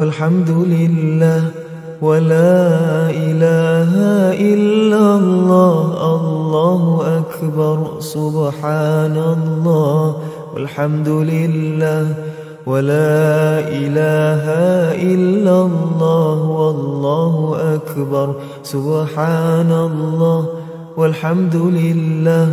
الحمد لله ولا إله إلا الله الله أكبر سبحان الله والحمد لله ولا إله إلا الله والله أكبر سبحان الله والحمد لله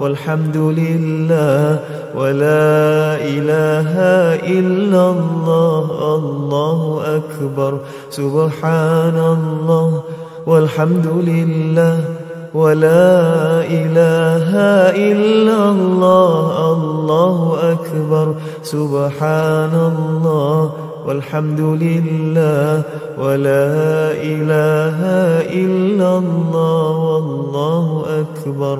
والحمد لله ولا إله إلا الله الله أكبر سبحان الله والحمد لله ولا إله إلا الله الله أكبر سبحان الله والحمد لله ولا إله إلا الله والله أكبر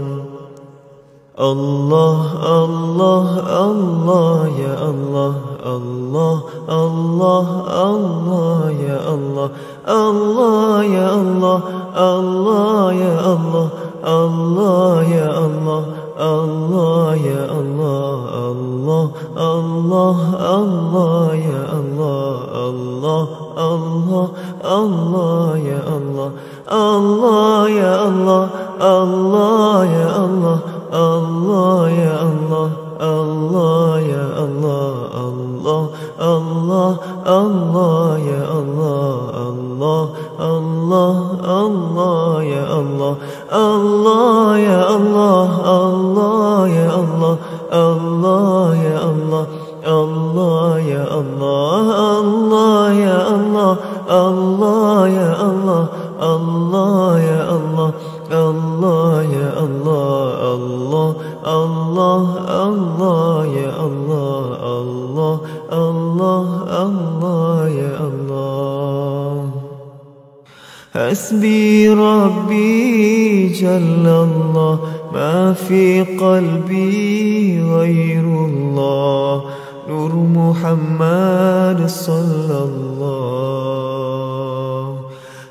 الله الله الله يا الله الله الله الله يا الله الله يا الله الله يا الله الله يا الله الله يا الله الله الله الله يا الله الله الله الله يا الله الله يا الله الله يا الله الله يا الله الله يا الله الله الله الله يا الله الله الله الله يا الله الله يا الله الله يا الله الله يا الله الله يا الله الله يا الله الله يا الله الله يا الله الله يا الله الله الله الله يا الله الله الله الله يا الله حسبي ربي جل الله ما في قلبي غير الله نور محمد صلى الله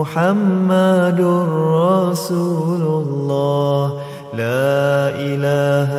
محمد رسول الله لا إله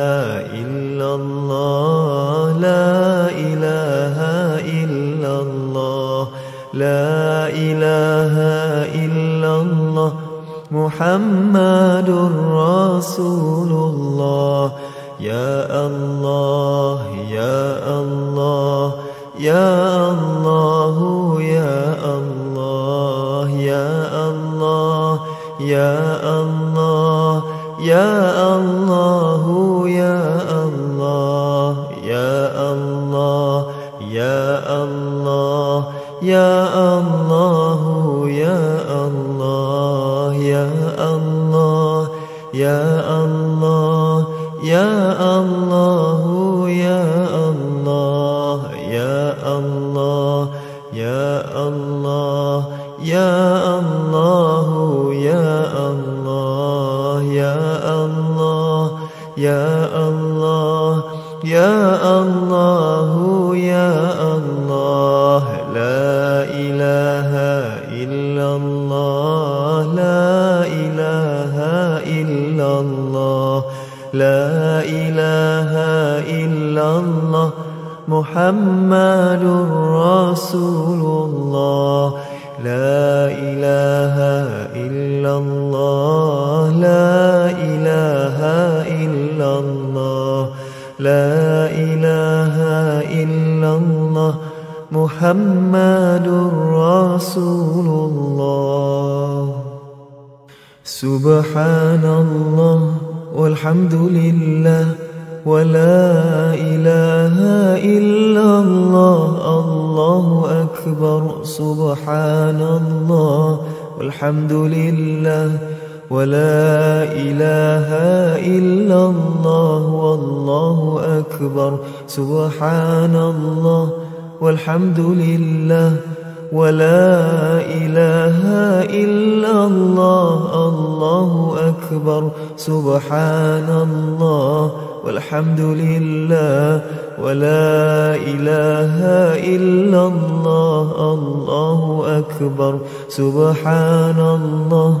إله إلا الله لا إله إلا الله محمد رسول الله سبحان الله والحمد لله ولا إله إلا الله الله أكبر سبحان الله والحمد لله ولا إله إلا الله والله أكبر سبحان الله والحمد لله ولا إله إلا الله الله أكبر سبحان الله والحمد لله ولا إله إلا الله الله أكبر سبحان الله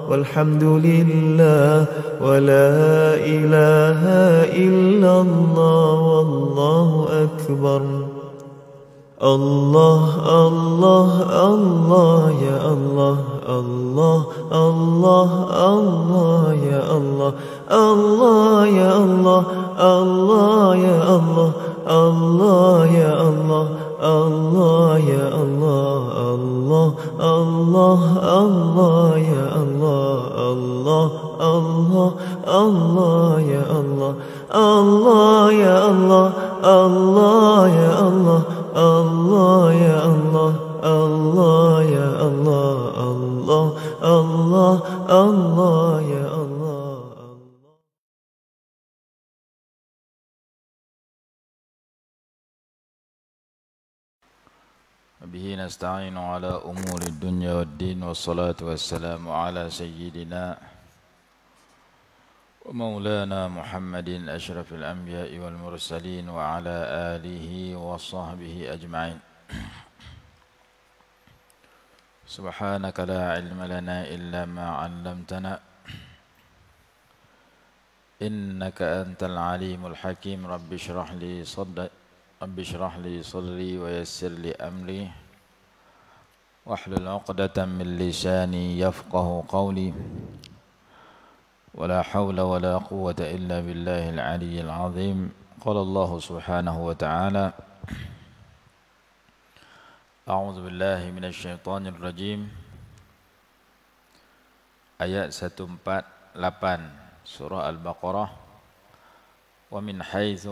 والحمد لله ولا إله إلا الله والله أكبر الله الله الله يا الله الله الله الله يا الله الله يا الله الله يا الله الله يا الله الله يا الله الله الله الله يا الله الله الله الله يا الله الله يا الله الله يا الله الله يا الله الله يا الله الله الله الله يا الله نستعين على أمور الدنيا والدين والصلاة والسلام على سيدنا ومولانا محمد أشرف الأنبياء والمرسلين وعلى آله وصحبه أجمعين سبحانك لا علم لنا إلا ما علمتنا إنك أنت العليم الحكيم رب اشرح لي صدري رب اشرح لي صدري ويسر لي أمري واحلل عقدة من لساني يفقه قولي ولا حول ولا قوة إلا بالله العلي العظيم قال الله سبحانه وتعالى أعوذ بالله من الشيطان الرجيم ayat آية 148 سورة البقرة ومن حيث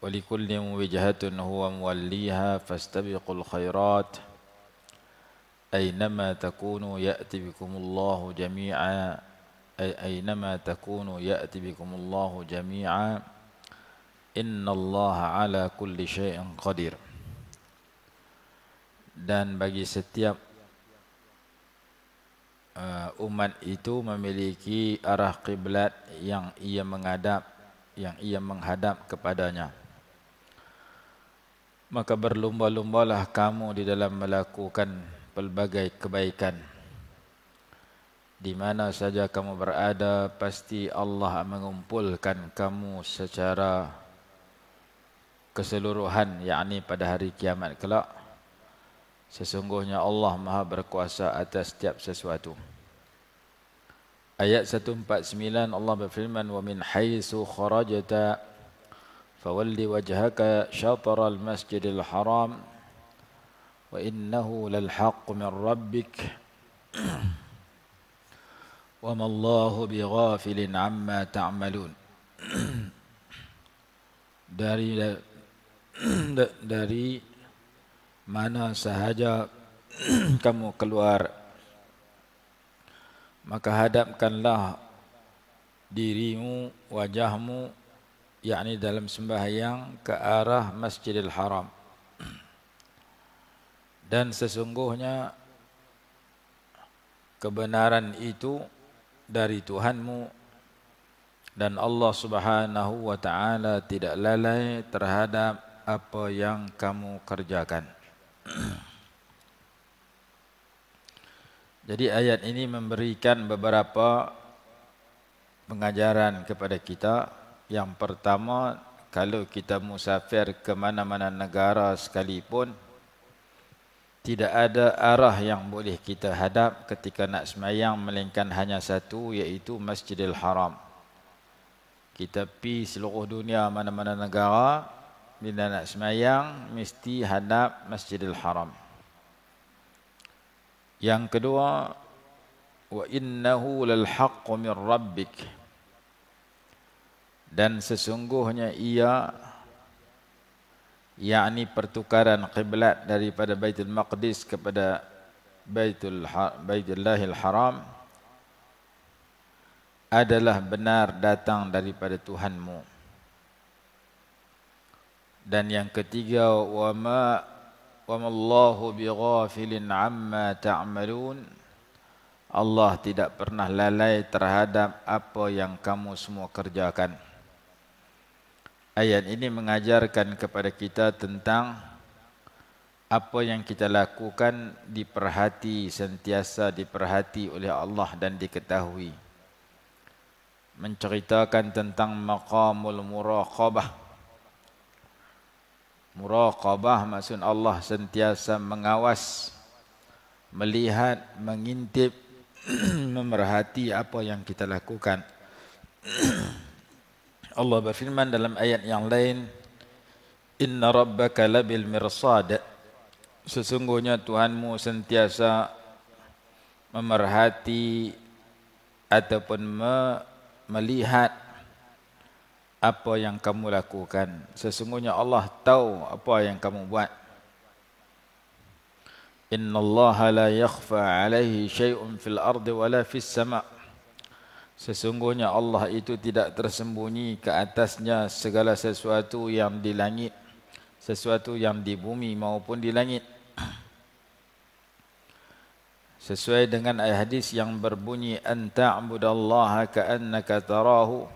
ولكل وجهة هو موليها فاستبقوا الخيرات أينما تكونوا يأتي بكم الله جميعا أينما تكونوا يأتي بكم الله جميعا إن الله على كل شيء قدير dan bagi setiap uh, umat itu memiliki arah kiblat yang ia menghadap yang ia menghadap kepadanya maka berlumba-lumbalah kamu di dalam melakukan pelbagai kebaikan. Di mana saja kamu berada, pasti Allah mengumpulkan kamu secara keseluruhan, yakni pada hari kiamat kelak. Sesungguhnya Allah Maha Berkuasa atas setiap sesuatu. Ayat 149 Allah berfirman wa min haitsu kharajta فول وجهك شطر المسجد الحرام وإنه للحق من ربك وما الله بغافل عما تعملون dari dari mana sahaja kamu keluar maka hadapkanlah dirimu wajahmu yakni dalam sembahyang ke arah Masjidil Haram. Dan sesungguhnya kebenaran itu dari Tuhanmu dan Allah Subhanahu wa taala tidak lalai terhadap apa yang kamu kerjakan. Jadi ayat ini memberikan beberapa pengajaran kepada kita yang pertama, kalau kita musafir ke mana-mana negara sekalipun, tidak ada arah yang boleh kita hadap ketika nak semayang melainkan hanya satu iaitu Masjidil Haram. Kita pi seluruh dunia mana-mana negara bila nak semayang mesti hadap Masjidil Haram. Yang kedua wa innahu lal min rabbik dan sesungguhnya ia yakni pertukaran kiblat daripada Baitul Maqdis kepada Baitul ha-, Baitullahil Haram adalah benar datang daripada Tuhanmu. Dan yang ketiga wa ma wa mallahu bighafilin amma ta'malun Allah tidak pernah lalai terhadap apa yang kamu semua kerjakan ayat ini mengajarkan kepada kita tentang apa yang kita lakukan diperhati sentiasa diperhati oleh Allah dan diketahui menceritakan tentang maqamul muraqabah muraqabah maksud Allah sentiasa mengawas melihat mengintip memerhati apa yang kita lakukan Allah berfirman dalam ayat yang lain Inna rabbaka labil mirsad Sesungguhnya Tuhanmu sentiasa memerhati ataupun me melihat apa yang kamu lakukan sesungguhnya Allah tahu apa yang kamu buat Innallaha la yakhfa 'alaihi syai'un fil ardi wa la fis sama' Sesungguhnya Allah itu tidak tersembunyi ke atasnya segala sesuatu yang di langit sesuatu yang di bumi maupun di langit sesuai dengan ayat hadis yang berbunyi anta'budallaha ka'annaka tarahu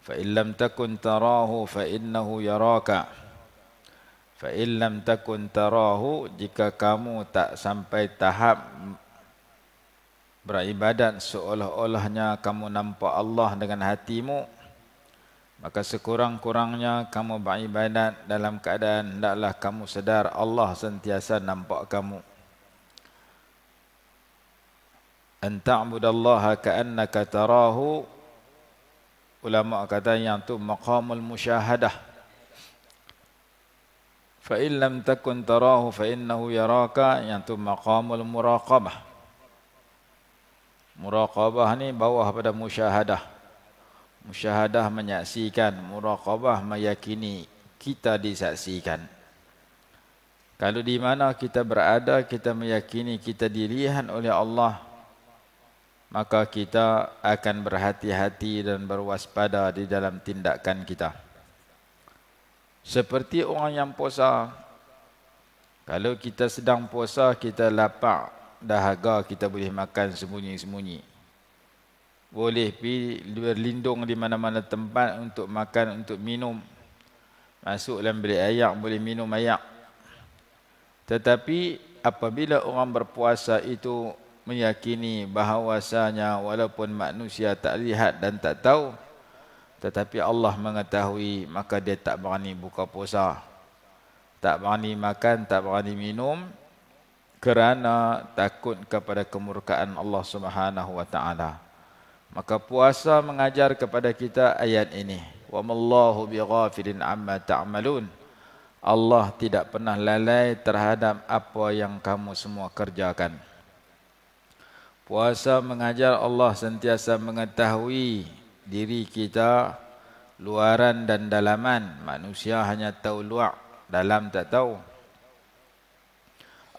fa illam takun tarahu fa innahu yaraka fa illam takun tarahu jika kamu tak sampai tahap beribadat seolah-olahnya kamu nampak Allah dengan hatimu maka sekurang-kurangnya kamu beribadat dalam keadaan tidaklah kamu sedar Allah sentiasa nampak kamu anta'budallaha ka'annaka tarahu ulama kata yang itu maqamul musyahadah fa in lam takun tarahu fa yaraka yang itu maqamul muraqabah Muraqabah ni bawah pada musyahadah. Musyahadah menyaksikan, muraqabah meyakini kita disaksikan. Kalau di mana kita berada, kita meyakini kita dilihat oleh Allah, maka kita akan berhati-hati dan berwaspada di dalam tindakan kita. Seperti orang yang puasa, kalau kita sedang puasa, kita lapar, dahaga kita boleh makan sembunyi-sembunyi. Boleh pergi berlindung di mana-mana tempat untuk makan, untuk minum. Masuk dalam bilik ayak, boleh minum ayak. Tetapi apabila orang berpuasa itu meyakini bahawasanya walaupun manusia tak lihat dan tak tahu tetapi Allah mengetahui maka dia tak berani buka puasa tak berani makan tak berani minum kerana takut kepada kemurkaan Allah Subhanahu wa taala. Maka puasa mengajar kepada kita ayat ini. Wa mallahu bighafilin amma ta'malun. Allah tidak pernah lalai terhadap apa yang kamu semua kerjakan. Puasa mengajar Allah sentiasa mengetahui diri kita luaran dan dalaman. Manusia hanya tahu luar, dalam tak tahu.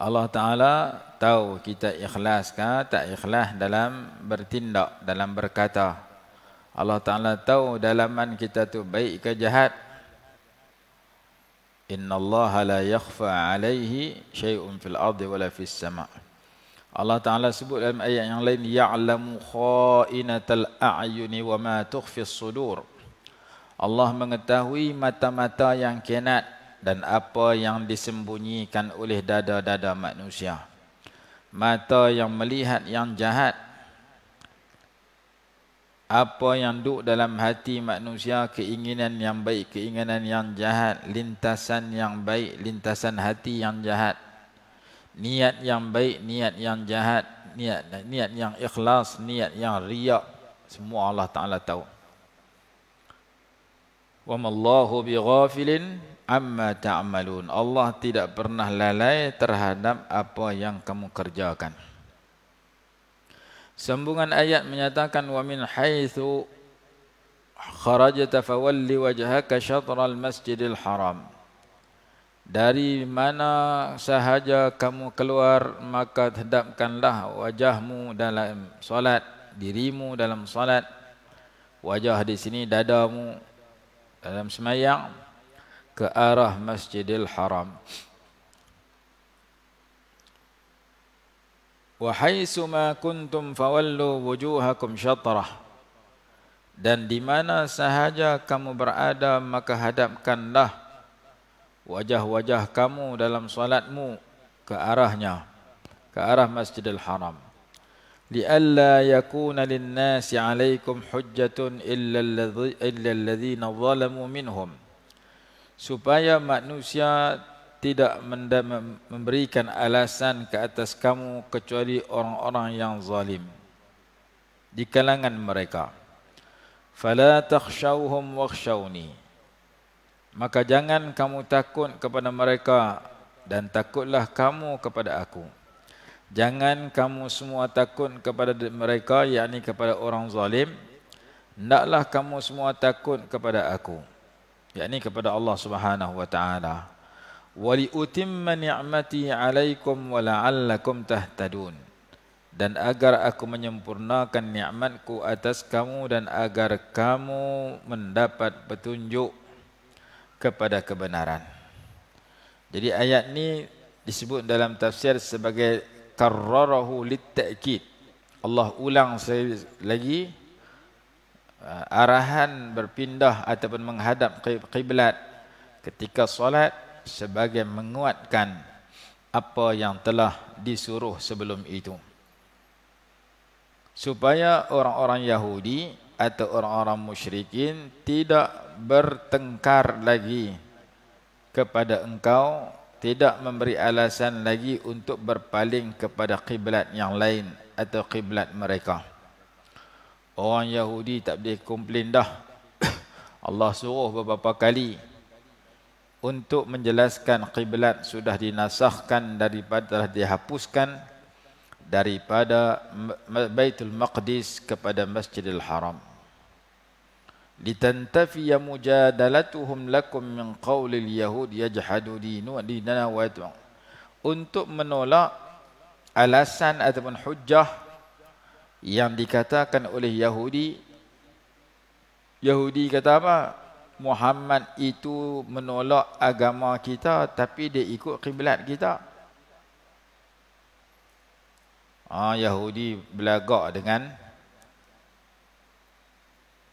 Allah Ta'ala tahu kita ikhlas ke tak ikhlas dalam bertindak, dalam berkata. Allah Ta'ala tahu dalaman kita tu baik ke jahat. Inna Allah la yakhfa alaihi syai'un fil ardi wala fis sama'. Allah Ta'ala sebut dalam ayat yang lain, Ya'lamu khainatal a'yuni wa ma tukhfi sudur. Allah mengetahui mata-mata yang kenat, dan apa yang disembunyikan oleh dada-dada manusia. Mata yang melihat yang jahat. Apa yang duduk dalam hati manusia, keinginan yang baik, keinginan yang jahat, lintasan yang baik, lintasan hati yang jahat. Niat yang baik, niat yang jahat, niat niat yang ikhlas, niat yang riak, semua Allah Ta'ala tahu. Wa bi bighafilin amma ta'malun. Allah tidak pernah lalai terhadap apa yang kamu kerjakan. Sambungan ayat menyatakan wa min haitsu kharajta fawalli wajhaka syatral masjidil haram. Dari mana sahaja kamu keluar maka hadapkanlah wajahmu dalam solat, dirimu dalam solat. Wajah di sini dadamu dalam semayang ke arah Masjidil Haram. Wahaisu ma kuntum fawallu wujuhakum syatrah. Dan di mana sahaja kamu berada maka hadapkanlah wajah-wajah kamu dalam salatmu ke arahnya ke arah Masjidil Haram. Lialla yakuna lin-nasi 'alaykum hujjatun illa alladhina zalamu minhum supaya manusia tidak memberikan alasan ke atas kamu kecuali orang-orang yang zalim di kalangan mereka fala takhshawhum wakhshawni maka jangan kamu takut kepada mereka dan takutlah kamu kepada aku jangan kamu semua takut kepada mereka yakni kepada orang zalim ndaklah kamu semua takut kepada aku yakni kepada Allah Subhanahu wa taala wali utimma ni'mati 'alaikum wa la'allakum tahtadun dan agar aku menyempurnakan nikmatku atas kamu dan agar kamu mendapat petunjuk kepada kebenaran jadi ayat ini disebut dalam tafsir sebagai karrarahu litta'kid Allah ulang sekali lagi Uh, arahan berpindah ataupun menghadap kiblat ketika solat sebagai menguatkan apa yang telah disuruh sebelum itu supaya orang-orang Yahudi atau orang-orang musyrikin tidak bertengkar lagi kepada engkau tidak memberi alasan lagi untuk berpaling kepada kiblat yang lain atau kiblat mereka. Orang Yahudi tak boleh komplain dah. Allah suruh beberapa kali untuk menjelaskan kiblat sudah dinasahkan daripada telah dihapuskan daripada Baitul Maqdis kepada Masjidil Haram. Litantafi mujadalatuhum lakum min qawlil yahud yajhadu dinu dinana wa Untuk menolak alasan ataupun hujah yang dikatakan oleh Yahudi Yahudi kata apa Muhammad itu menolak agama kita tapi dia ikut kiblat kita Ah Yahudi belagak dengan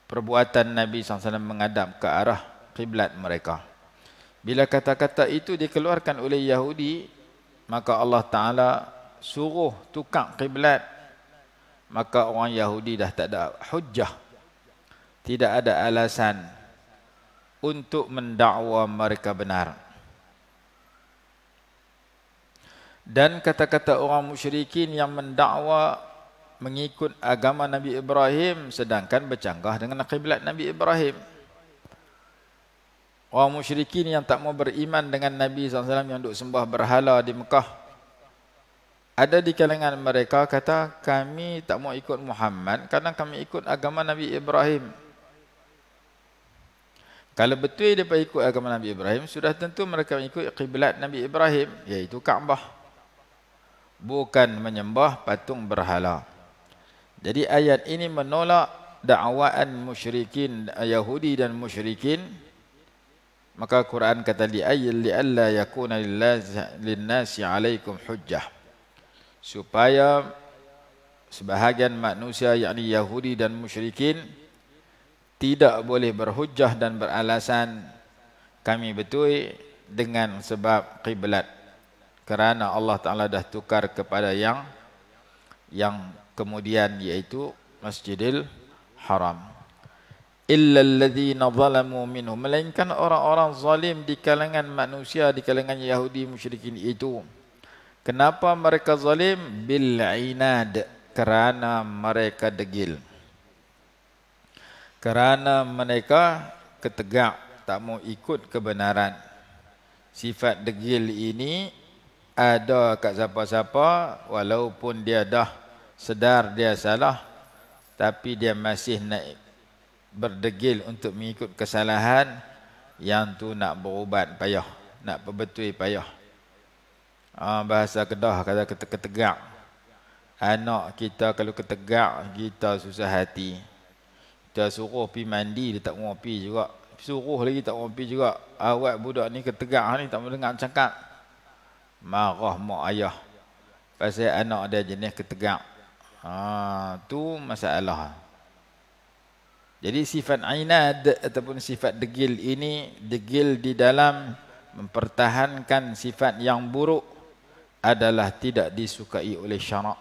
perbuatan Nabi SAW mengadap ke arah kiblat mereka. Bila kata-kata itu dikeluarkan oleh Yahudi, maka Allah Ta'ala suruh tukar kiblat maka orang Yahudi dah tak ada hujah tidak ada alasan untuk mendakwa mereka benar dan kata-kata orang musyrikin yang mendakwa mengikut agama Nabi Ibrahim sedangkan bercanggah dengan kiblat Nabi Ibrahim orang musyrikin yang tak mau beriman dengan Nabi SAW yang duduk sembah berhala di Mekah ada di kalangan mereka kata kami tak mau ikut Muhammad kerana kami ikut agama Nabi Ibrahim. Kalau betul dia ikut agama Nabi Ibrahim, sudah tentu mereka ikut kiblat Nabi Ibrahim iaitu Kaabah. Bukan menyembah patung berhala. Jadi ayat ini menolak dakwaan musyrikin Yahudi dan musyrikin maka Quran kata li ayyil li alla yakuna lil nasi alaikum hujjah supaya sebahagian manusia yakni Yahudi dan musyrikin tidak boleh berhujah dan beralasan kami betul dengan sebab kiblat kerana Allah Taala dah tukar kepada yang yang kemudian yaitu Masjidil Haram illa alladhina zalamu minhum melainkan orang-orang zalim di kalangan manusia di kalangan Yahudi musyrikin itu Kenapa mereka zalim? Bil'inad. Kerana mereka degil. Kerana mereka ketegak. Tak mau ikut kebenaran. Sifat degil ini ada kat siapa-siapa walaupun dia dah sedar dia salah tapi dia masih nak berdegil untuk mengikut kesalahan yang tu nak berubat payah nak perbetui payah Ha, bahasa kedah kata ketegak anak kita kalau ketegak kita susah hati kita suruh pi mandi dia tak mau pi juga suruh lagi tak mau pi juga awak budak ni ketegak ni tak mau dengar cakap marah mak ayah pasal anak dia jenis ketegak ha tu masalah jadi sifat ainad ataupun sifat degil ini degil di dalam mempertahankan sifat yang buruk adalah tidak disukai oleh syarak.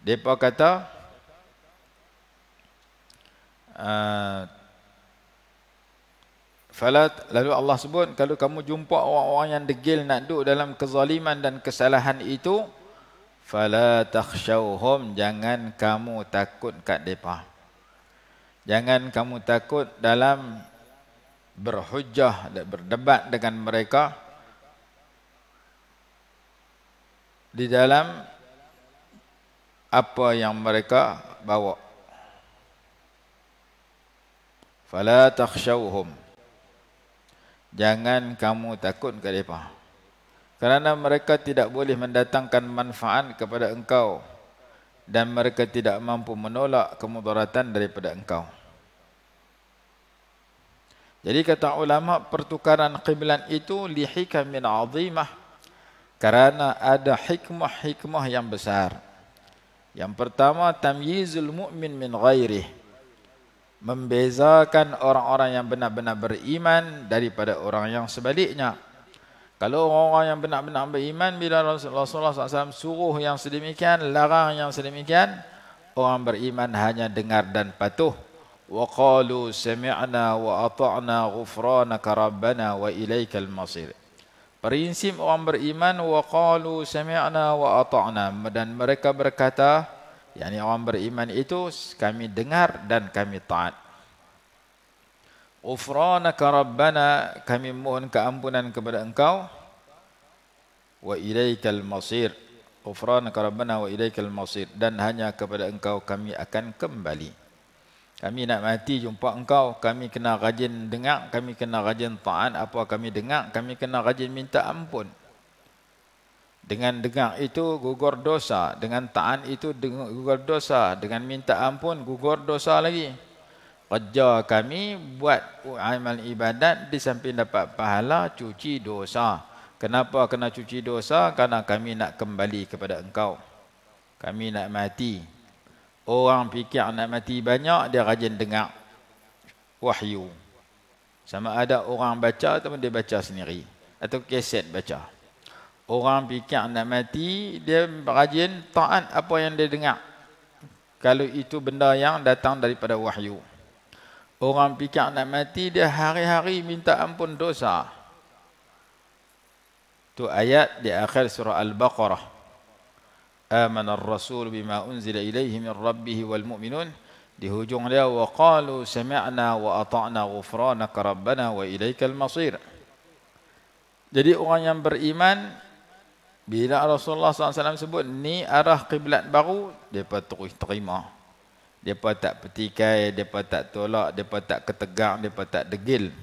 Depa kata ah, Falat lalu Allah sebut kalau kamu jumpa orang-orang yang degil nak duduk dalam kezaliman dan kesalahan itu fala takhshawhum jangan kamu takut kat depa. Jangan kamu takut dalam berhujah dan berdebat dengan mereka di dalam apa yang mereka bawa fala takhshawhum jangan kamu takut ke depa kerana mereka tidak boleh mendatangkan manfaat kepada engkau dan mereka tidak mampu menolak kemudaratan daripada engkau jadi kata ulama pertukaran kiblat itu lihikam min azimah kerana ada hikmah-hikmah yang besar. Yang pertama tamyizul mu'min min ghairih. Membezakan orang-orang yang benar-benar beriman daripada orang yang sebaliknya. Kalau orang-orang yang benar-benar beriman bila Rasulullah SAW suruh yang sedemikian, larang yang sedemikian, orang beriman hanya dengar dan patuh. وقالوا سمعنا وأطعنا غفرانك ربنا وإليك المصير Prinsip orang beriman waqalu sami'na wa ata'na dan mereka berkata yakni orang beriman itu kami dengar dan kami taat. Ufranaka rabbana kami mohon keampunan kepada engkau wa ilaikal masir. Ufranaka rabbana wa ilaikal masir dan hanya kepada engkau kami akan kembali. Kami nak mati jumpa engkau, kami kena rajin dengar, kami kena rajin taat apa kami dengar, kami kena rajin minta ampun. Dengan dengar itu gugur dosa, dengan taat itu gugur dosa, dengan minta ampun gugur dosa lagi. Kerja kami buat amal ibadat di samping dapat pahala cuci dosa. Kenapa kena cuci dosa? Karena kami nak kembali kepada engkau. Kami nak mati, Orang fikir nak mati banyak, dia rajin dengar wahyu. Sama ada orang baca atau dia baca sendiri. Atau keset baca. Orang fikir nak mati, dia rajin taat apa yang dia dengar. Kalau itu benda yang datang daripada wahyu. Orang fikir nak mati, dia hari-hari minta ampun dosa. tu ayat di akhir surah Al-Baqarah aman ar-rasul bima unzila ilaihi min rabbih wal mu'minun di hujung dia wa qalu sami'na wa ata'na ghufranaka rabbana wa ilaikal masir jadi orang yang beriman bila Rasulullah SAW sebut ni arah kiblat baru depa terus terima depa tak petikai depa tak tolak depa tak ketegak depa tak degil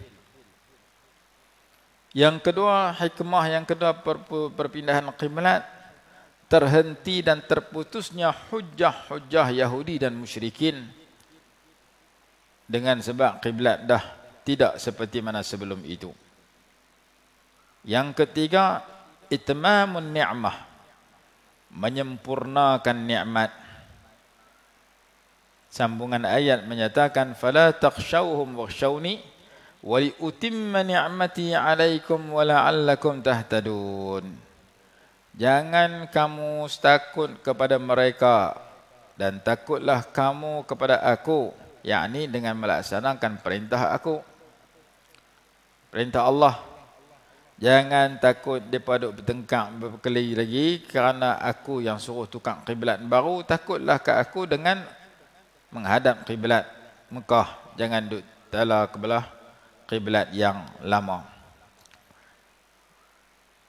yang kedua hikmah yang kedua perpindahan kiblat terhenti dan terputusnya hujah-hujah Yahudi dan musyrikin dengan sebab kiblat dah tidak seperti mana sebelum itu. Yang ketiga, itmamun ni'mah. Menyempurnakan nikmat. Sambungan ayat menyatakan fala takhshawhum wakhshawni wa li utimma ni'mati 'alaikum wa la'allakum tahtadun. Jangan kamu takut kepada mereka dan takutlah kamu kepada aku yakni dengan melaksanakan perintah aku perintah Allah jangan takut depa duk bertengkar berkelahi lagi kerana aku yang suruh tukang kiblat baru takutlah ke aku dengan menghadap kiblat Mekah jangan duk tala ke belah kiblat yang lama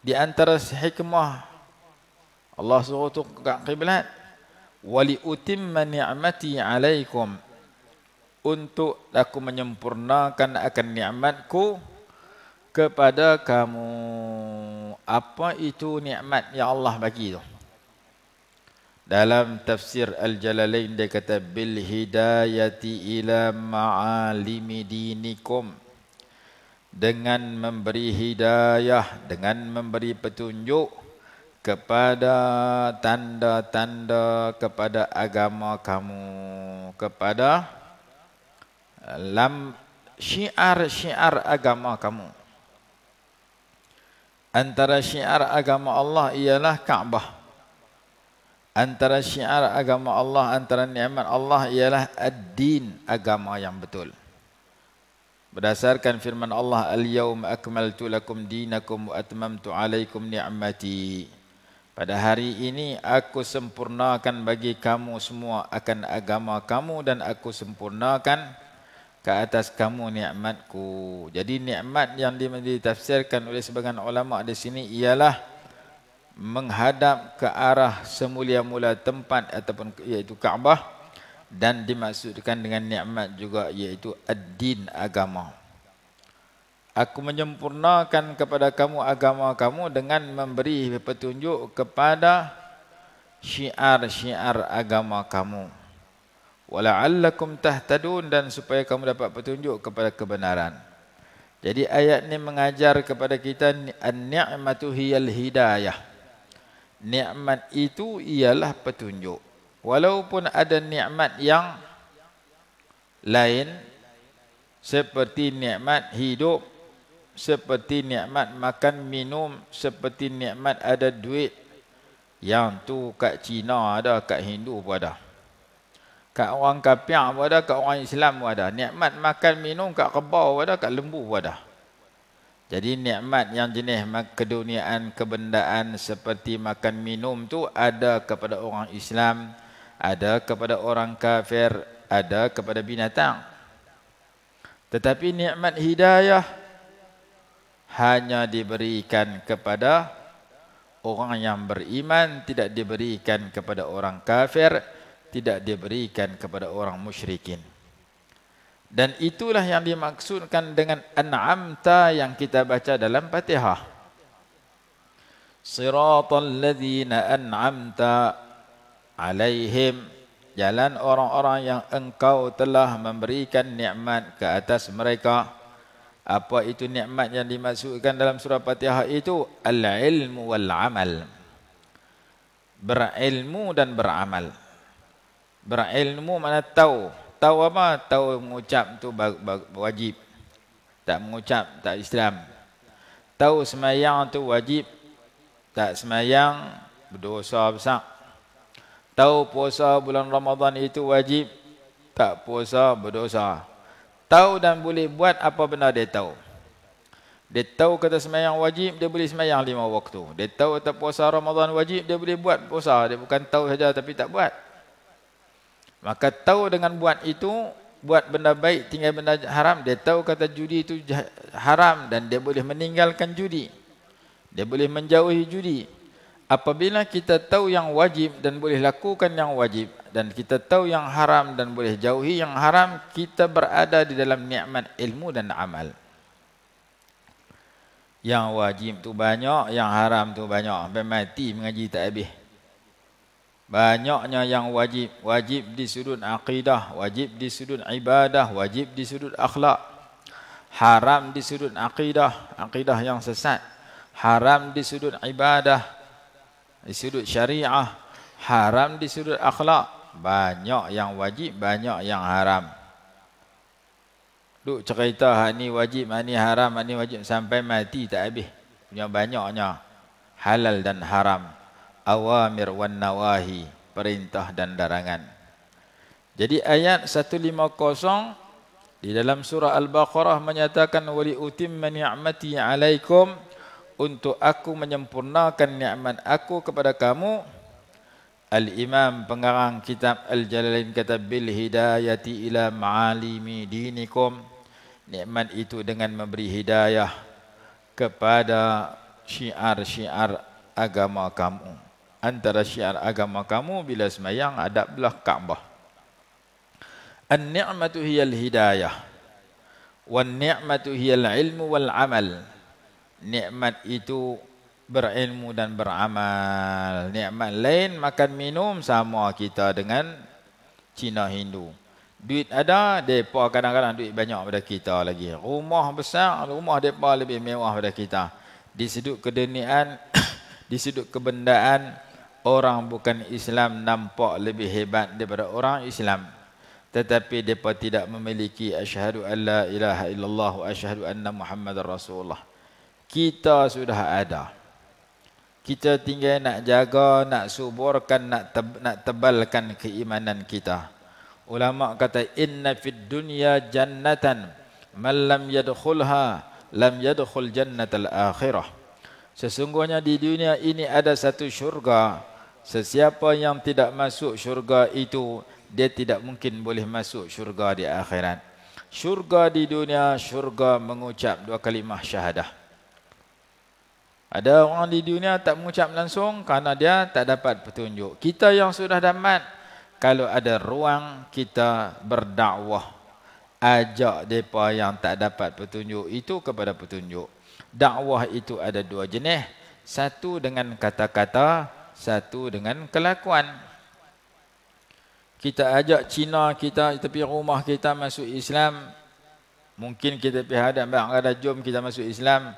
di antara hikmah Allah suruh tu ke kiblat wali utimma ni'mati 'alaikum untuk aku menyempurnakan akan nikmatku kepada kamu apa itu nikmat yang Allah bagi tu dalam tafsir al-jalalain dia kata bil hidayati ila ma'alimi dinikum dengan memberi hidayah dengan memberi petunjuk kepada tanda-tanda kepada agama kamu kepada lam syiar-syiar agama kamu antara syiar agama Allah ialah Kaabah antara syiar agama Allah antara nikmat Allah ialah ad-din agama yang betul berdasarkan firman Allah al-yawma akmaltu lakum dinakum wa atmamtu alaikum ni'mati pada hari ini aku sempurnakan bagi kamu semua akan agama kamu dan aku sempurnakan ke atas kamu nikmatku. Jadi nikmat yang ditafsirkan oleh sebagian ulama di sini ialah menghadap ke arah semulia-mula tempat ataupun iaitu Kaabah dan dimaksudkan dengan nikmat juga iaitu ad-din agama aku menyempurnakan kepada kamu agama kamu dengan memberi petunjuk kepada syiar-syiar agama kamu wala'allakum tahtadun dan supaya kamu dapat petunjuk kepada kebenaran jadi ayat ini mengajar kepada kita an-ni'matu hiyal hidayah nikmat itu ialah petunjuk walaupun ada nikmat yang lain seperti nikmat hidup seperti nikmat makan minum seperti nikmat ada duit yang tu kat Cina ada kat Hindu pun ada kat orang kafir pun ada kat orang Islam pun ada nikmat makan minum kat kerbau pun ada kat lembu pun ada jadi nikmat yang jenis keduniaan kebendaan seperti makan minum tu ada kepada orang Islam ada kepada orang kafir ada kepada binatang tetapi nikmat hidayah hanya diberikan kepada orang yang beriman tidak diberikan kepada orang kafir tidak diberikan kepada orang musyrikin dan itulah yang dimaksudkan dengan an'amta yang kita baca dalam Fatihah siratal ladzina an'amta alaihim jalan orang-orang yang engkau telah memberikan nikmat ke atas mereka mereka apa itu nikmat yang dimasukkan dalam surah Fatihah itu al-ilmu wal amal. Berilmu dan beramal. Berilmu mana tahu? Tahu apa? Tahu mengucap itu wajib. Tak mengucap tak Islam. Tahu semayang itu wajib. Tak semayang berdosa besar. Tahu puasa bulan Ramadan itu wajib. Tak puasa berdosa. Tahu dan boleh buat apa benda dia tahu. Dia tahu kata semayang wajib, dia boleh semayang lima waktu. Dia tahu kata puasa Ramadan wajib, dia boleh buat puasa. Dia bukan tahu saja tapi tak buat. Maka tahu dengan buat itu, buat benda baik tinggal benda haram. Dia tahu kata judi itu haram dan dia boleh meninggalkan judi. Dia boleh menjauhi judi apabila kita tahu yang wajib dan boleh lakukan yang wajib dan kita tahu yang haram dan boleh jauhi yang haram kita berada di dalam nikmat ilmu dan amal yang wajib tu banyak yang haram tu banyak sampai mati mengaji tak habis banyaknya yang wajib wajib di sudut akidah wajib di sudut ibadah wajib di sudut akhlak haram di sudut akidah akidah yang sesat haram di sudut ibadah di sudut syariah haram di sudut akhlak banyak yang wajib banyak yang haram duk cerita ha ni wajib ha ni haram ha ni wajib sampai mati tak habis punya banyaknya halal dan haram awamir wan nawahi perintah dan darangan. jadi ayat 150 di dalam surah al-baqarah menyatakan wali utim ni'mati alaikum untuk aku menyempurnakan nikmat aku kepada kamu Al Imam pengarang kitab Al Jalalain kata bil hidayati ila maalimi dinikum nikmat itu dengan memberi hidayah kepada syiar-syiar agama kamu antara syiar agama kamu bila semayang ada belah Kaabah An ni'matu hiyal hidayah wan ni'matu hiyal ilmu wal amal nikmat itu berilmu dan beramal. Nikmat lain makan minum sama kita dengan Cina Hindu. Duit ada, depa kadang-kadang duit banyak pada kita lagi. Rumah besar, rumah depa lebih mewah pada kita. Di sudut kedunian, di sudut kebendaan, orang bukan Islam nampak lebih hebat daripada orang Islam. Tetapi depa tidak memiliki asyhadu alla ilaha illallah wa asyhadu anna muhammadar rasulullah kita sudah ada kita tinggal nak jaga nak suburkan nak teb- nak tebalkan keimanan kita ulama kata inna fid dunya jannatan man lam yadkhulha lam yadkhul jannatal akhirah sesungguhnya di dunia ini ada satu syurga sesiapa yang tidak masuk syurga itu dia tidak mungkin boleh masuk syurga di akhirat syurga di dunia syurga mengucap dua kalimah syahadah ada orang di dunia tak mengucap langsung kerana dia tak dapat petunjuk. Kita yang sudah dapat, kalau ada ruang kita berdakwah. Ajak mereka yang tak dapat petunjuk itu kepada petunjuk. Dakwah itu ada dua jenis. Satu dengan kata-kata, satu dengan kelakuan. Kita ajak Cina kita tepi rumah kita masuk Islam. Mungkin kita pihak ada, ada jom kita masuk Islam.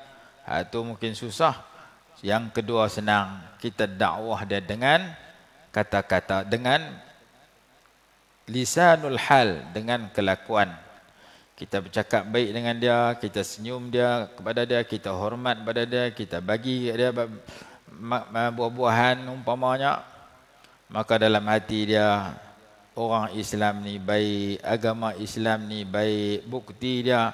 Itu ha, mungkin susah. Yang kedua senang. Kita dakwah dia dengan kata-kata. Dengan lisanul hal. Dengan kelakuan. Kita bercakap baik dengan dia. Kita senyum dia kepada dia. Kita hormat kepada dia. Kita bagi dia buah-buahan umpamanya. Maka dalam hati dia orang Islam ni baik, agama Islam ni baik, bukti dia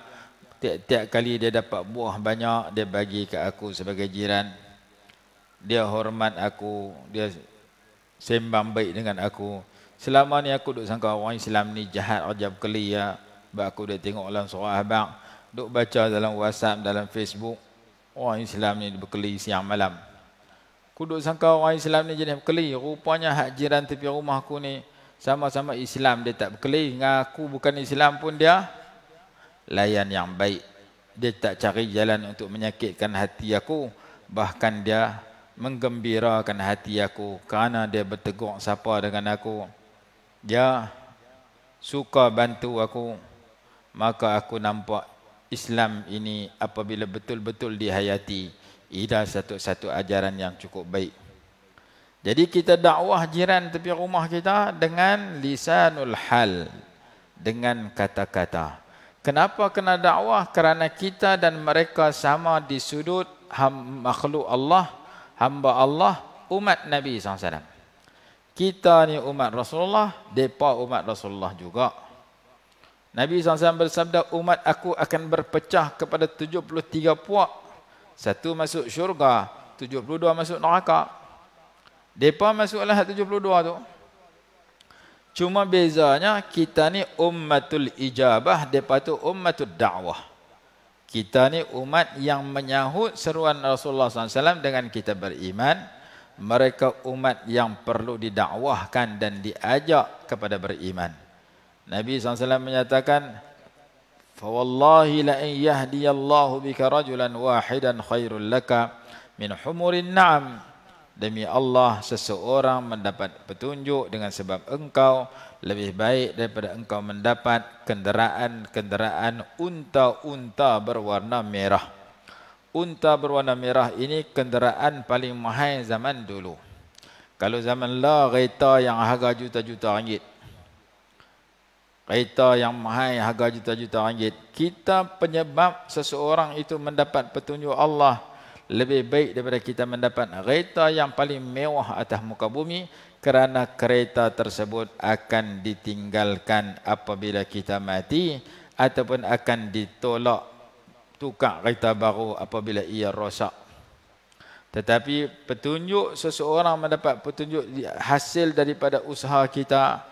Tiap-tiap kali dia dapat buah banyak, dia bagi ke aku sebagai jiran. Dia hormat aku, dia sembang baik dengan aku. Selama ni aku duduk sangka orang Islam ni jahat rajab keli ya. Sebab aku dia tengok dalam surah abang. duduk baca dalam WhatsApp, dalam Facebook. Orang Islam ni berkeli siang malam. Aku duk sangka orang Islam ni jenis berkeli. Rupanya hak jiran tepi rumah aku ni. Sama-sama Islam dia tak berkeli. Dengan aku bukan Islam pun dia layan yang baik. Dia tak cari jalan untuk menyakitkan hati aku. Bahkan dia menggembirakan hati aku kerana dia bertegur siapa dengan aku. Dia suka bantu aku. Maka aku nampak Islam ini apabila betul-betul dihayati. Ida satu-satu ajaran yang cukup baik. Jadi kita dakwah jiran tepi rumah kita dengan lisanul hal. Dengan Kata-kata. Kenapa kena dakwah? Kerana kita dan mereka sama di sudut makhluk Allah, hamba Allah, umat Nabi SAW. Kita ni umat Rasulullah, mereka umat Rasulullah juga. Nabi SAW bersabda, umat aku akan berpecah kepada 73 puak. Satu masuk syurga, 72 masuk neraka. Mereka masuklah 72 tu. Cuma bezanya kita ni ummatul ijabah depan tu ummatul dakwah. Kita ni umat yang menyahut seruan Rasulullah SAW dengan kita beriman. Mereka umat yang perlu didakwahkan dan diajak kepada beriman. Nabi SAW menyatakan, فَوَاللَّهِ لَإِنْ يَهْدِيَ اللَّهُ بِكَ رَجُلًا وَاحِدًا خَيْرٌ لَكَ مِنْ حُمُرِ النَّعَمِ Demi Allah seseorang mendapat petunjuk dengan sebab engkau lebih baik daripada engkau mendapat kendaraan-kendaraan unta-unta berwarna merah. Unta berwarna merah ini kendaraan paling mahal zaman dulu. Kalau zaman la kereta yang harga juta-juta ringgit. Kereta yang mahal harga juta-juta ringgit. Kita penyebab seseorang itu mendapat petunjuk Allah lebih baik daripada kita mendapat kereta yang paling mewah atas muka bumi kerana kereta tersebut akan ditinggalkan apabila kita mati ataupun akan ditolak tukar kereta baru apabila ia rosak. Tetapi petunjuk seseorang mendapat petunjuk hasil daripada usaha kita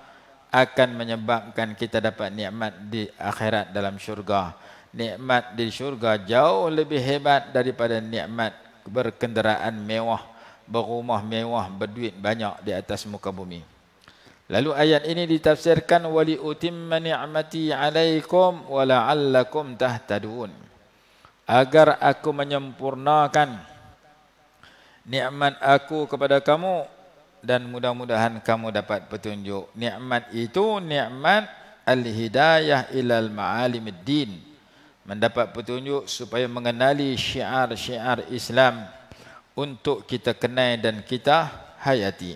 akan menyebabkan kita dapat nikmat di akhirat dalam syurga nikmat di syurga jauh lebih hebat daripada nikmat berkenderaan mewah, berumah mewah, berduit banyak di atas muka bumi. Lalu ayat ini ditafsirkan wali Utim ni'mati 'alaikum wa la'allakum tahtadun. Agar aku menyempurnakan nikmat aku kepada kamu dan mudah-mudahan kamu dapat petunjuk. Nikmat itu nikmat al-hidayah ilal ma'alimid din mendapat petunjuk supaya mengenali syiar-syiar Islam untuk kita kenai dan kita hayati.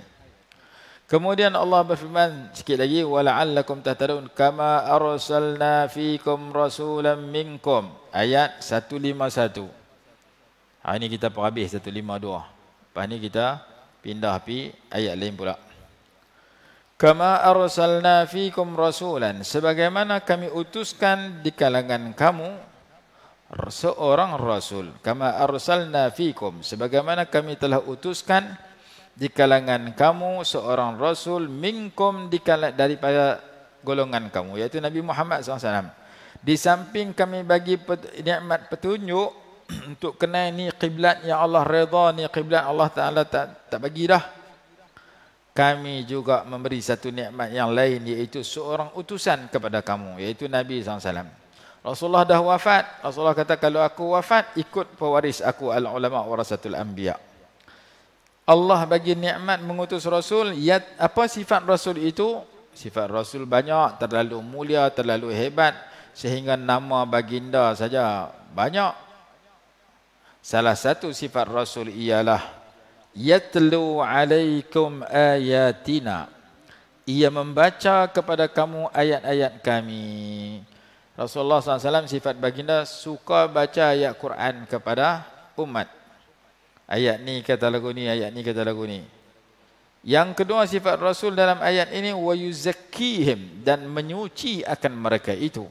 Kemudian Allah berfirman sikit lagi wala'allakum tahtadun kama arsalna fikum rasulan minkum ayat 151. Ha, ini kita habis 152. Lepas ni kita pindah pi ayat lain pula. Kama arsalna fikum rasulan sebagaimana kami utuskan di kalangan kamu seorang rasul. Kama arsalna fikum sebagaimana kami telah utuskan di kalangan kamu seorang rasul minkum di kalangan daripada golongan kamu yaitu Nabi Muhammad SAW. Di samping kami bagi nikmat petunjuk untuk kenai ni kiblat yang Allah redha ni kiblat Allah Taala tak, tak bagi dah kami juga memberi satu nikmat yang lain iaitu seorang utusan kepada kamu iaitu Nabi SAW Rasulullah dah wafat Rasulullah kata kalau aku wafat ikut pewaris aku al-ulama warasatul anbiya Allah bagi nikmat mengutus Rasul ya, apa sifat Rasul itu sifat Rasul banyak terlalu mulia terlalu hebat sehingga nama baginda saja banyak salah satu sifat Rasul ialah yatlu alaikum ayatina ia membaca kepada kamu ayat-ayat kami Rasulullah SAW sifat baginda suka baca ayat Quran kepada umat ayat ni kata lagu ni ayat ni kata lagu ni yang kedua sifat Rasul dalam ayat ini wa yuzakkihim dan menyuci akan mereka itu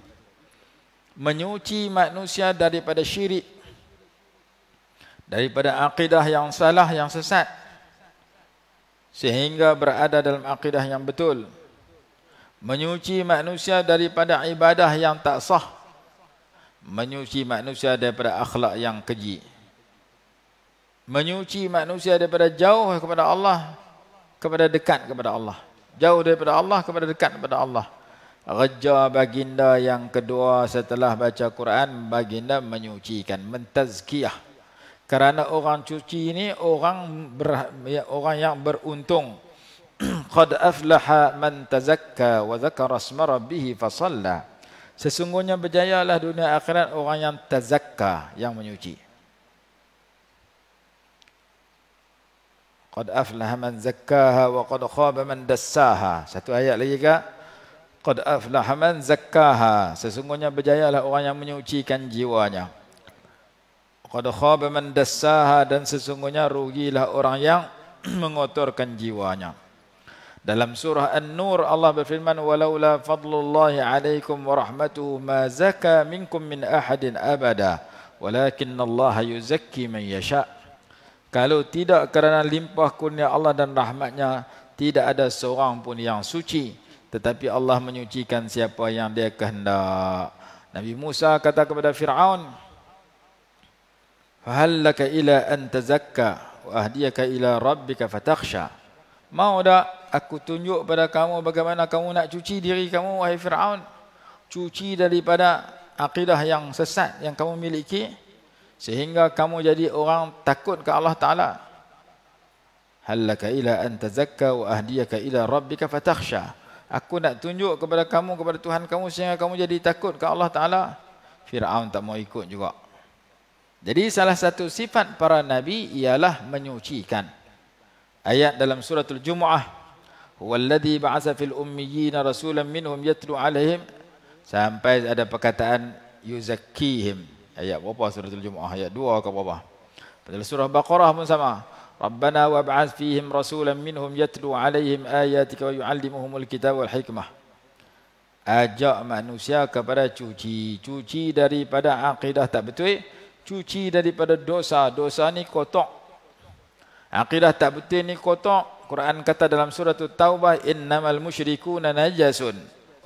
menyuci manusia daripada syirik daripada akidah yang salah yang sesat sehingga berada dalam akidah yang betul menyuci manusia daripada ibadah yang tak sah menyuci manusia daripada akhlak yang keji menyuci manusia daripada jauh kepada Allah kepada dekat kepada Allah jauh daripada Allah kepada dekat kepada Allah Raja baginda yang kedua setelah baca Quran, baginda menyucikan, mentazkiyah. Kerana orang cuci ini orang ber, ya, orang yang beruntung. Qad aflaha man tazakka wa dzakara asma rabbih fa Sesungguhnya berjayalah dunia akhirat orang yang tazakka yang menyuci. Qad aflaha man zakkaha wa qad khaba man dassaha. Satu ayat lagi ke? Qad aflaha man zakkaha. Sesungguhnya berjayalah orang yang menyucikan jiwanya. Qad khaba man dassaha dan sesungguhnya rugilah orang yang mengotorkan jiwanya. Dalam surah An-Nur Allah berfirman walaula fadlullahi alaikum warahmatuhu rahmatuhu ma zaka minkum min ahadin abada walakin Allah yuzaki man yasha. Kalau tidak kerana limpah kurnia Allah dan rahmatnya tidak ada seorang pun yang suci tetapi Allah menyucikan siapa yang dia kehendak. Nabi Musa kata kepada Firaun, Fahal laka ila an tazakka wa ahdiyaka ila rabbika fatakhsha. Mau dak aku tunjuk pada kamu bagaimana kamu nak cuci diri kamu wahai Firaun? Cuci daripada akidah yang sesat yang kamu miliki sehingga kamu jadi orang takut ke Allah Taala. Hal laka ila an tazakka wa ahdiyaka ila rabbika fatakhsha. Aku nak tunjuk kepada kamu kepada Tuhan kamu sehingga kamu jadi takut ke Allah Taala. Firaun tak mau ikut juga. Jadi salah satu sifat para nabi ialah menyucikan. Ayat dalam surah Al-Jumuah, "Huwallazi ba'atsa fil ummiyyin rasulan minhum yatlu 'alaihim" sampai ada perkataan yuzakkihim. Ayat berapa surah Al-Jumuah? Ayat 2 ke berapa? Pada surah Baqarah pun sama. "Rabbana wab'ats fihim rasulan minhum yatlu 'alaihim ayatika wa yu'allimuhumul kitaba wal hikmah." ajak manusia kepada cuci cuci daripada akidah tak betul cuci daripada dosa. Dosa ni kotak. Akidah tak betul ni kotak. Quran kata dalam surah tu Taubah innamal musyrikuuna najasun.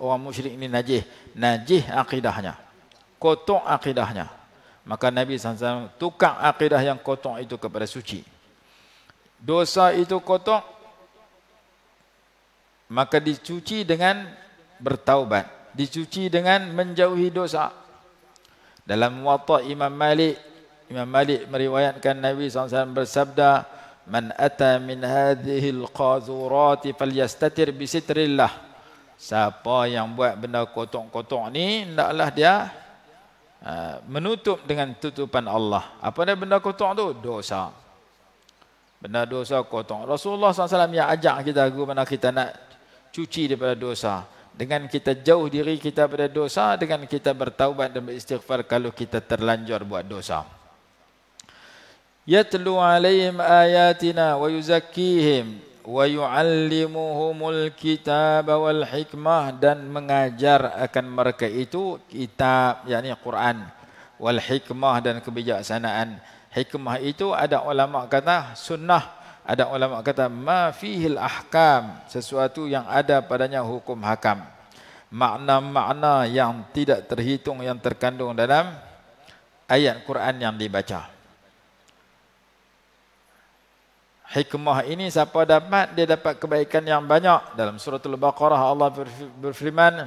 Orang musyrik ni najih. Najih akidahnya. Kotak akidahnya. Maka Nabi SAW tukar akidah yang kotak itu kepada suci. Dosa itu kotak. Maka dicuci dengan bertaubat. Dicuci dengan menjauhi dosa. Dalam wata Imam Malik, Imam Malik meriwayatkan Nabi SAW bersabda, "Man ata min hadhihi al-qazurati falyastatir bi sitrillah." Siapa yang buat benda kotong kotor ni, hendaklah dia uh, menutup dengan tutupan Allah. Apa dia benda kotong tu? Dosa. Benda dosa kotong. Rasulullah SAW yang ajak kita guru mana kita nak cuci daripada dosa dengan kita jauh diri kita pada dosa dengan kita bertaubat dan beristighfar kalau kita terlanjur buat dosa yatlu alaihim ayatina wa yuzakkihim wa yuallimuhumul kitab wal hikmah dan mengajar akan mereka itu kitab yakni Quran wal hikmah dan kebijaksanaan hikmah itu ada ulama kata sunnah ada ulama kata ma fihil ahkam sesuatu yang ada padanya hukum hakam makna-makna yang tidak terhitung yang terkandung dalam ayat Quran yang dibaca hikmah ini siapa dapat dia dapat kebaikan yang banyak dalam surah al-baqarah Allah berfirman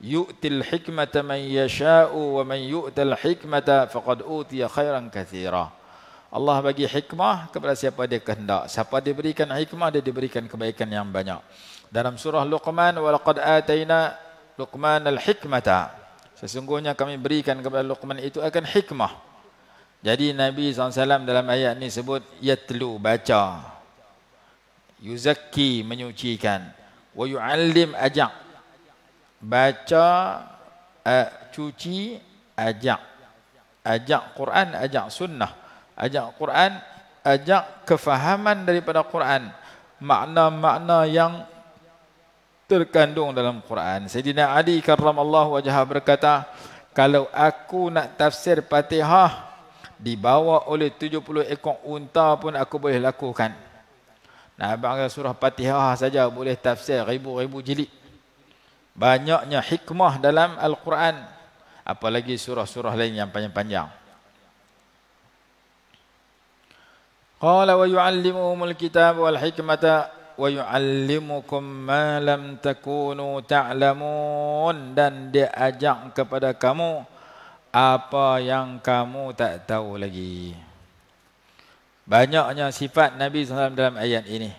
yu'til hikmata man yasha'u wa man yu'tal hikmata faqad utiya khairan katsira Allah bagi hikmah kepada siapa dia kehendak. Siapa dia berikan hikmah, dia diberikan kebaikan yang banyak. Dalam surah Luqman, وَلَقَدْ آتَيْنَا لُقْمَانَ الْحِكْمَةَ Sesungguhnya kami berikan kepada Luqman itu akan hikmah. Jadi Nabi SAW dalam ayat ini sebut, يَتْلُوا baca. Yuzakki menyucikan. وَيُعَلِّمْ أَجَعْ Baca, uh, cuci, ajak. Ajak Quran, ajak sunnah ajak Quran, ajak kefahaman daripada Quran, makna-makna yang terkandung dalam Quran. Sayyidina Ali Allah wajah berkata, kalau aku nak tafsir Fatihah dibawa oleh 70 ekor unta pun aku boleh lakukan. Nah, bangga surah Fatihah saja boleh tafsir ribu-ribu jilid. Banyaknya hikmah dalam Al-Quran. Apalagi surah-surah lain yang panjang-panjang. Qala wa al Kitab wal hikmata wa yu'allimukum ma lam takunu ta'lamun dan dia ajak kepada kamu apa yang kamu tak tahu lagi. Banyaknya sifat Nabi SAW dalam ayat ini.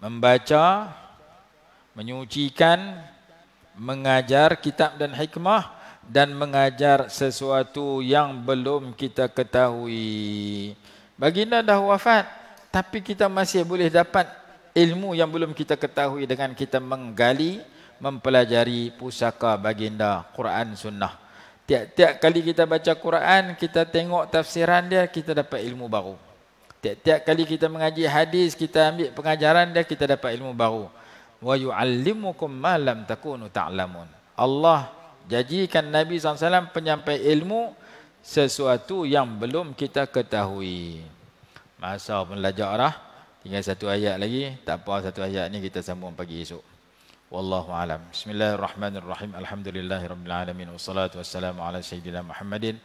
Membaca, menyucikan, mengajar kitab dan hikmah dan mengajar sesuatu yang belum kita ketahui. Baginda dah wafat tapi kita masih boleh dapat ilmu yang belum kita ketahui dengan kita menggali mempelajari pusaka baginda Quran Sunnah. Tiap-tiap kali kita baca Quran, kita tengok tafsiran dia, kita dapat ilmu baru. Tiap-tiap kali kita mengaji hadis, kita ambil pengajaran dia, kita dapat ilmu baru. Wa yu'allimukum ma lam takunu ta'lamun. Allah jadikan Nabi SAW penyampai ilmu, sesuatu yang belum kita ketahui. Masa pembelajaran tinggal satu ayat lagi, tak apa satu ayat ni kita sambung pagi esok. Wallahu alam. Bismillahirrahmanirrahim. Alhamdulillahirabbil alamin wassalatu wassalamu ala sayyidina Muhammadin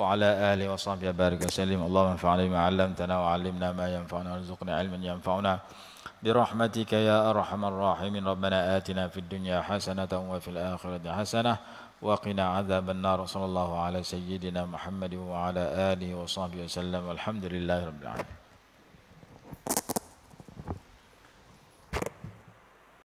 wa ala ahli wa wa barik wa Allahumma fa'alna ma 'allamtana wa 'allimna ma yanfa'una warzuqna 'ilman yanfa'una birahmatika ya arhamar rahimin. Rabbana atina fid dunya hasanatan wa fil akhirati hasanah وقنا عذاب النار صلى الله على سيدنا محمد وعلى آله وصحبه وسلم والحمد لله رب العالمين